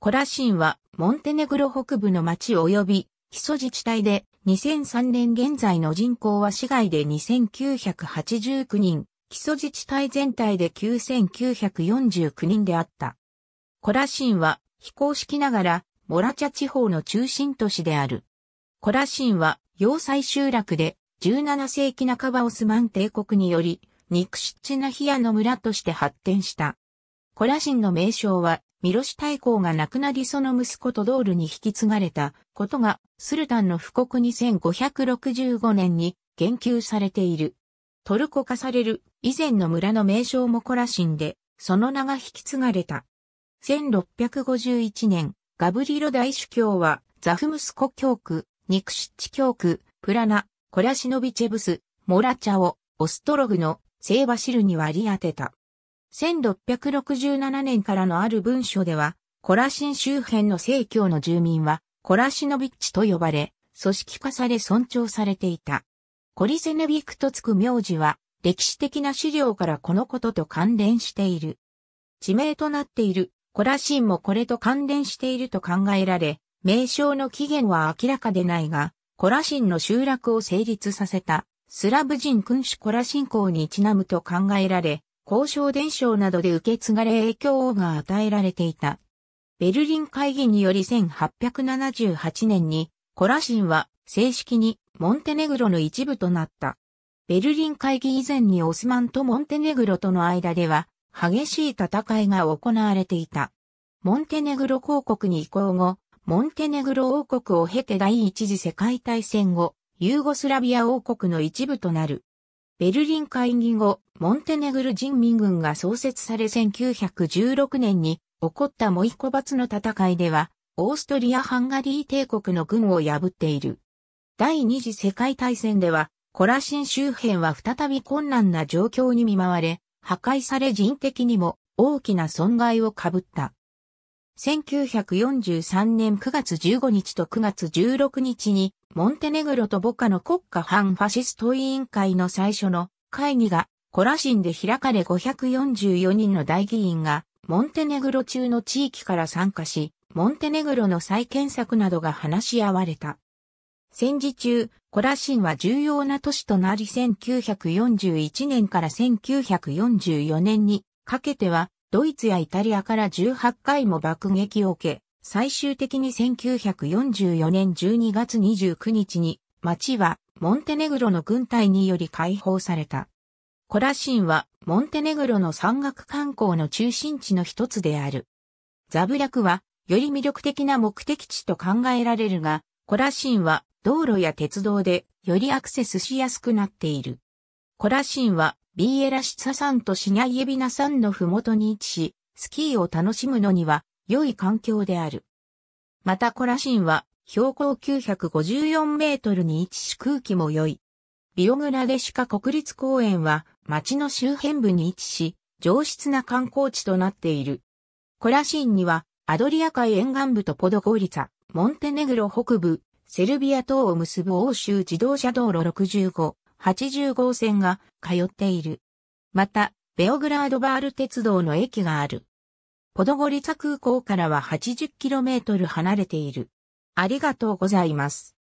コラシンは、モンテネグロ北部の町及び、基礎自治体で、2003年現在の人口は市外で2989人、基礎自治体全体で9949人であった。コラシンは、非公式ながら、モラチャ地方の中心都市である。コラシンは、要塞集落で、17世紀半ばオスマン帝国により、肉質なヒアの村として発展した。コラシンの名称は、ミロシ大公が亡くなりその息子とドールに引き継がれたことが、スルタンの布告2565年に言及されている。トルコ化される以前の村の名称もコラシンで、その名が引き継がれた。1651年、ガブリロ大主教は、ザフムスコ教区、ニクシッチ教区、プラナ、コラシノビチェブス、モラチャを、オストログの聖バシルに割り当てた。1667年からのある文書では、コラシン周辺の正教の住民は、コラシノビッチと呼ばれ、組織化され尊重されていた。コリセネビクとつく名字は、歴史的な資料からこのことと関連している。地名となっているコラシンもこれと関連していると考えられ、名称の起源は明らかでないが、コラシンの集落を成立させたスラブ人君主コラシン公にちなむと考えられ、交渉伝承などで受け継がれ影響が与えられていた。ベルリン会議により1878年に、コラシンは正式にモンテネグロの一部となった。ベルリン会議以前にオスマンとモンテネグロとの間では、激しい戦いが行われていた。モンテネグロ公国に移行後、モンテネグロ王国を経て第一次世界大戦後、ユーゴスラビア王国の一部となる。ベルリン会議後、モンテネグル人民軍が創設され1916年に起こったモイコバツの戦いでは、オーストリア・ハンガリー帝国の軍を破っている。第二次世界大戦では、コラシン周辺は再び困難な状況に見舞われ、破壊され人的にも大きな損害をかぶった。1943年9月15日と9月16日に、モンテネグロとボカの国家反ファシスト委員会の最初の会議が、コラシンで開かれ544人の大議員が、モンテネグロ中の地域から参加し、モンテネグロの再建策などが話し合われた。戦時中、コラシンは重要な都市となり1941年から1944年にかけてはドイツやイタリアから18回も爆撃を受け、最終的に1944年12月29日に、町はモンテネグロの軍隊により解放された。コラシンはモンテネグロの山岳観光の中心地の一つである。ザブリャクはより魅力的な目的地と考えられるが、コラシンは道路や鉄道でよりアクセスしやすくなっている。コラシンはビエラシサ山とシニャイエビナ山のふもとに位置し、スキーを楽しむのには良い環境である。またコラシンは標高954メートルに位置し空気も良い。ビオグラデシカ国立公園は町の周辺部に位置し、上質な観光地となっている。コラシンにはアドリア海沿岸部とポドゴリツァ、モンテネグロ北部、セルビア等を結ぶ欧州自動車道路65、80号線が通っている。また、ベオグラードバール鉄道の駅がある。ポドゴリツァ空港からは 80km 離れている。ありがとうございます。